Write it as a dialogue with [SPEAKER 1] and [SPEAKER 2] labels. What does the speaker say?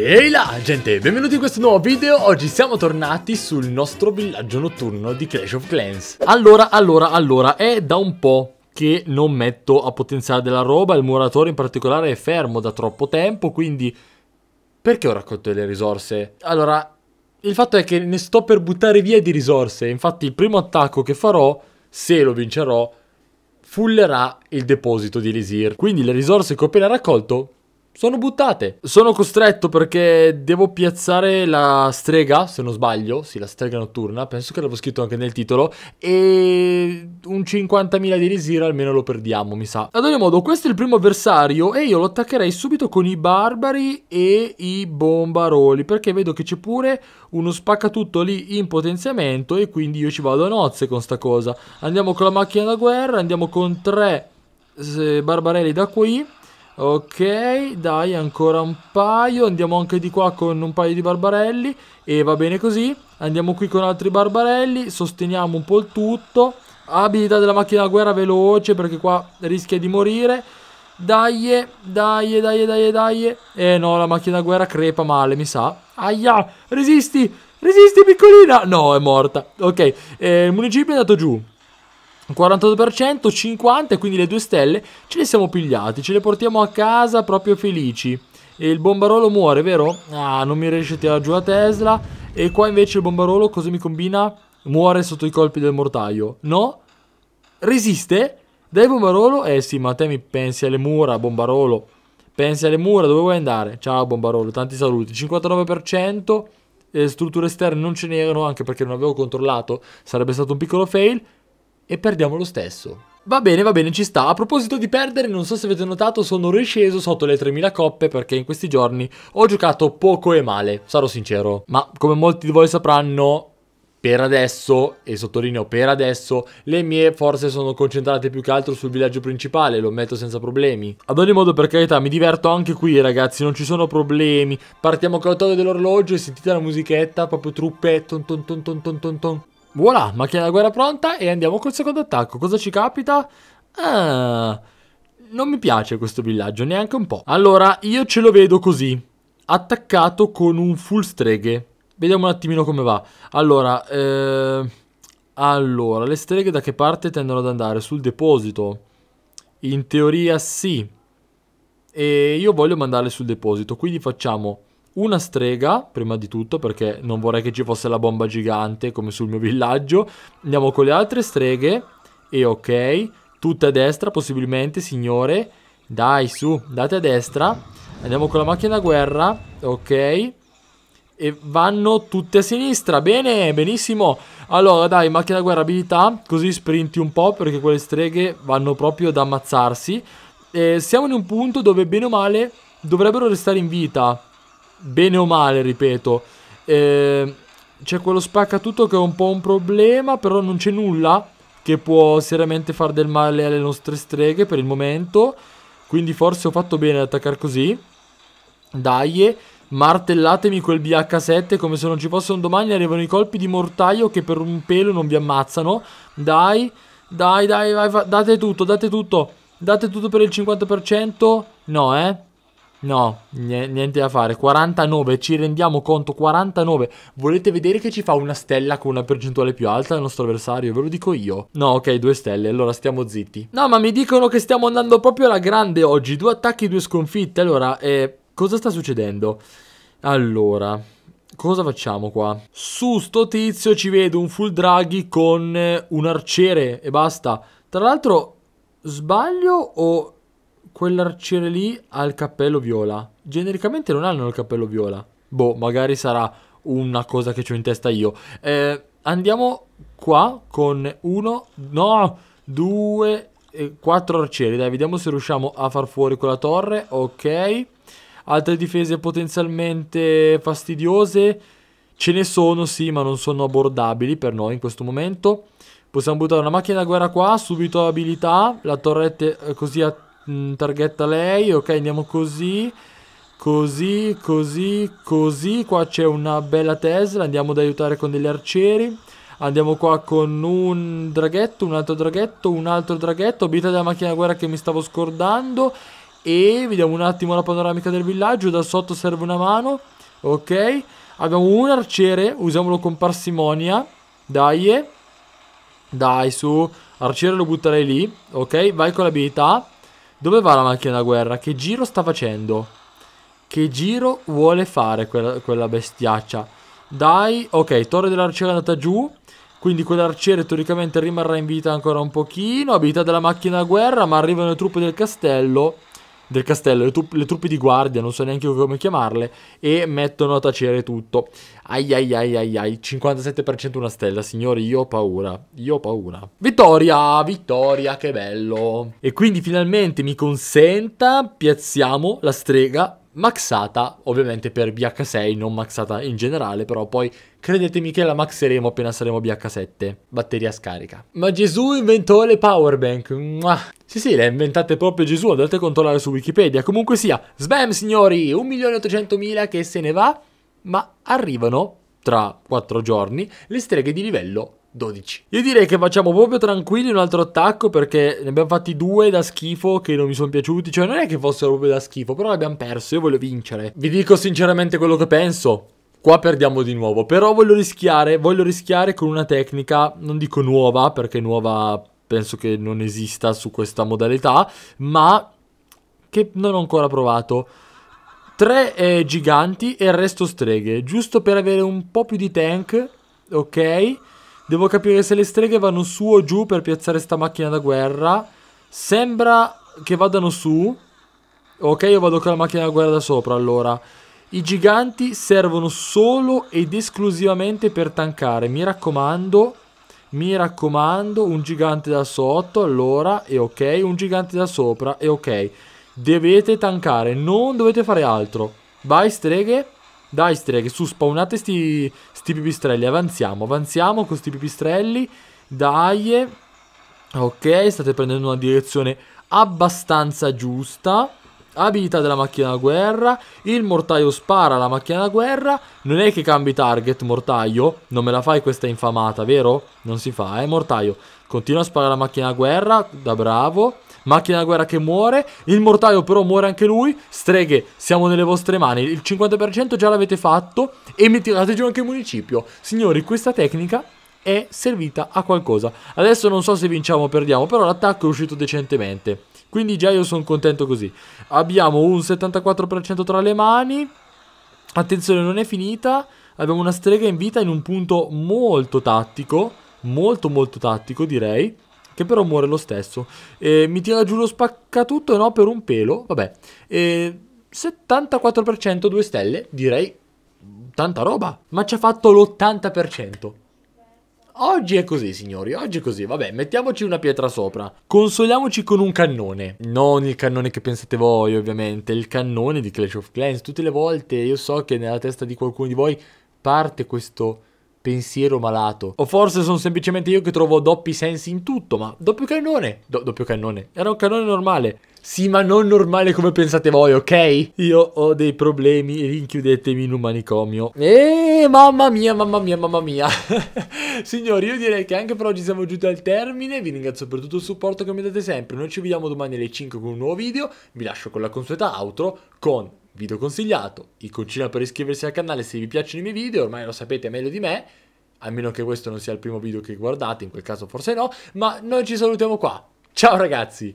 [SPEAKER 1] Ehi là gente, benvenuti in questo nuovo video, oggi siamo tornati sul nostro villaggio notturno di Clash of Clans Allora, allora, allora, è da un po' che non metto a potenziare della roba, il muratore in particolare è fermo da troppo tempo, quindi perché ho raccolto delle risorse? Allora, il fatto è che ne sto per buttare via di risorse, infatti il primo attacco che farò, se lo vincerò, fullerà il deposito di Elisir, quindi le risorse che ho appena raccolto sono buttate. Sono costretto perché devo piazzare la strega, se non sbaglio, sì, la strega notturna, penso che l'avevo scritto anche nel titolo, e un 50.000 di Resira almeno lo perdiamo, mi sa. Ad ogni modo, questo è il primo avversario e io lo attaccherei subito con i barbari e i bombaroli, perché vedo che c'è pure uno spaccatutto lì in potenziamento e quindi io ci vado a nozze con sta cosa. Andiamo con la macchina da guerra, andiamo con tre eh, barbarelli da qui Ok, dai, ancora un paio. Andiamo anche di qua con un paio di barbarelli. E va bene così. Andiamo qui con altri barbarelli. Sosteniamo un po' il tutto. Abilità della macchina da guerra veloce perché qua rischia di morire. Dai, dai, dai, dai, dai. Eh no, la macchina da guerra crepa male, mi sa. Aia, resisti, resisti piccolina. No, è morta. Ok, eh, il municipio è andato giù un 42%, 50%, quindi le due stelle ce le siamo pigliate, ce le portiamo a casa proprio felici. E il bombarolo muore, vero? Ah, non mi riesce a tirare giù la Tesla. E qua invece il bombarolo cosa mi combina? Muore sotto i colpi del mortaio. No? Resiste? Dai bombarolo? Eh sì, ma te mi pensi alle mura, bombarolo. Pensi alle mura, dove vuoi andare? Ciao bombarolo, tanti saluti. 59%. Eh, strutture esterne non ce n'erano anche perché non avevo controllato, sarebbe stato un piccolo fail e perdiamo lo stesso. Va bene, va bene, ci sta. A proposito di perdere, non so se avete notato, sono risceso sotto le 3000 coppe perché in questi giorni ho giocato poco e male, sarò sincero. Ma come molti di voi sapranno, per adesso, e sottolineo per adesso, le mie forze sono concentrate più che altro sul villaggio principale, lo ammetto senza problemi. Ad ogni modo, per carità, mi diverto anche qui, ragazzi, non ci sono problemi. Partiamo con la torre dell'orologio e sentite la musichetta, proprio truppe, ton ton ton ton ton ton ton. Voilà, macchina da guerra pronta e andiamo col secondo attacco. Cosa ci capita? Ah, non mi piace questo villaggio, neanche un po'. Allora, io ce lo vedo così, attaccato con un full streghe. Vediamo un attimino come va. Allora, eh, allora, le streghe da che parte tendono ad andare? Sul deposito? In teoria sì. E io voglio mandarle sul deposito, quindi facciamo una strega, prima di tutto, perché non vorrei che ci fosse la bomba gigante come sul mio villaggio. Andiamo con le altre streghe. E ok, tutte a destra, possibilmente, signore. Dai, su, date a destra. Andiamo con la macchina da guerra. Ok. E vanno tutte a sinistra. Bene, benissimo. Allora, dai, macchina da guerra, abilità. Così sprinti un po' perché quelle streghe vanno proprio ad ammazzarsi. E eh, siamo in un punto dove, bene o male, dovrebbero restare in vita bene o male, ripeto. Eh, c'è quello spaccatutto che è un po' un problema, però non c'è nulla che può seriamente far del male alle nostre streghe per il momento. Quindi forse ho fatto bene ad attaccare così. Dai, martellatemi quel BH7 come se non ci fosse un domani. Arrivano i colpi di mortaio che per un pelo non vi ammazzano. Dai, dai, dai, vai, date tutto, date tutto. Date tutto per il 50%? No, eh. No, niente da fare. 49, ci rendiamo conto, 49. Volete vedere che ci fa una stella con una percentuale più alta del nostro avversario? Ve lo dico io. No, ok, due stelle, allora stiamo zitti. No, ma mi dicono che stiamo andando proprio alla grande oggi. Due attacchi, due sconfitte. Allora, eh, cosa sta succedendo? Allora, cosa facciamo qua? Su sto tizio ci vedo un full draghi con eh, un arciere e basta. Tra l'altro, sbaglio o Quell'arciere lì ha il cappello viola. Genericamente non hanno il cappello viola. Boh, magari sarà una cosa che ho in testa io. Eh, andiamo qua con uno, no, due, eh, quattro arcieri. Dai, vediamo se riusciamo a far fuori quella torre. Ok. Altre difese potenzialmente fastidiose. Ce ne sono, sì, ma non sono abbordabili per noi in questo momento. Possiamo buttare una macchina da guerra qua, subito abilità, la torrette eh, così attiva mh, mm, targhetta lei, ok andiamo così, così, così, così, qua c'è una bella Tesla, andiamo ad aiutare con degli arcieri, andiamo qua con un draghetto, un altro draghetto, un altro draghetto, abita della macchina da guerra che mi stavo scordando e vediamo un attimo la panoramica del villaggio, da sotto serve una mano, ok, abbiamo un arciere, usiamolo con parsimonia, dai, eh. dai su, arciere lo butterei lì, ok, vai con l'abilità, dove va la macchina da guerra? Che giro sta facendo? Che giro vuole fare quella, quella bestiaccia? Dai, ok, torre dell'arciere è andata giù. Quindi quell'arciere teoricamente rimarrà in vita ancora un pochino. Abilità della macchina da guerra, ma arrivano le truppe del castello del castello, le, truppe, le truppe di guardia, non so neanche come chiamarle, e mettono a tacere tutto. Ai ai ai ai ai, 57% una stella, signori, io ho paura, io ho paura. Vittoria, vittoria, che bello. E quindi finalmente mi consenta, piazziamo la strega maxata, ovviamente per BH6, non maxata in generale, però poi credetemi che la maxeremo appena saremo BH7, batteria scarica. Ma Gesù inventò le powerbank, Mua. Sì sì, le ha inventate proprio Gesù, andate a controllare su Wikipedia. Comunque sia, sbam signori, 1.800.000 che se ne va, ma arrivano tra 4 giorni le streghe di livello 12. Io direi che facciamo proprio tranquilli un altro attacco perché ne abbiamo fatti due da schifo che non mi sono piaciuti, cioè non è che fossero proprio da schifo, però l'abbiamo perso, io voglio vincere. Vi dico sinceramente quello che penso. Qua perdiamo di nuovo, però voglio rischiare, voglio rischiare con una tecnica, non dico nuova, perché nuova penso che non esista su questa modalità, ma che non ho ancora provato. Tre eh, giganti e il resto streghe, giusto per avere un po' più di tank, ok? Devo capire se le streghe vanno su o giù per piazzare sta macchina da guerra. Sembra che vadano su. Ok, io vado con la macchina da guerra da sopra allora. I giganti servono solo ed esclusivamente per tankare. Mi raccomando, mi raccomando, un gigante da sotto, allora, e ok, un gigante da sopra, e ok. Devete tankare, non dovete fare altro. Vai streghe. Dai streghe, su spawnate sti, sti pipistrelli, avanziamo, avanziamo con sti pipistrelli, dai, ok, state prendendo una direzione abbastanza giusta, abilità della macchina da guerra, il mortaio spara la macchina da guerra, non è che cambi target mortaio, non me la fai questa infamata, vero? Non si fa, eh mortaio, continua a sparare la macchina da guerra, da bravo, Macchina da guerra che muore. Il mortaio però muore anche lui. Streghe, siamo nelle vostre mani. Il 50% già l'avete fatto. E mi tirate giù anche il municipio. Signori, questa tecnica è servita a qualcosa. Adesso non so se vinciamo o perdiamo, però l'attacco è uscito decentemente. Quindi già io sono contento così. Abbiamo un 74% tra le mani. Attenzione, non è finita. Abbiamo una strega in vita in un punto molto tattico. Molto molto tattico direi che però muore lo stesso. E mi tira giù lo spaccatutto, no, per un pelo, vabbè. E 74% 2 stelle, direi tanta roba, ma ci ha fatto l'80%. Oggi è così, signori, oggi è così. Vabbè, mettiamoci una pietra sopra. Consoliamoci con un cannone. Non il cannone che pensate voi, ovviamente, il cannone di Clash of Clans. Tutte le volte io so che nella testa di qualcuno di voi parte questo pensiero malato. O forse sono semplicemente io che trovo doppi sensi in tutto, ma doppio cannone. Do- doppio cannone. Era un cannone normale. Sì, ma non normale come pensate voi, ok? Io ho dei problemi, rinchiudetemi in un manicomio. Eeeh, mamma mia, mamma mia, mamma mia. Signori, io direi che anche per oggi siamo giunti al termine. Vi ringrazio per tutto il supporto che mi date sempre. Noi ci vediamo domani alle 5 con un nuovo video. Vi lascio con la consueta outro con video consigliato, iconcina per iscriversi al canale se vi piacciono i miei video, ormai lo sapete meglio di me a meno che questo non sia il primo video che guardate, in quel caso forse no, ma noi ci salutiamo qua. Ciao ragazzi!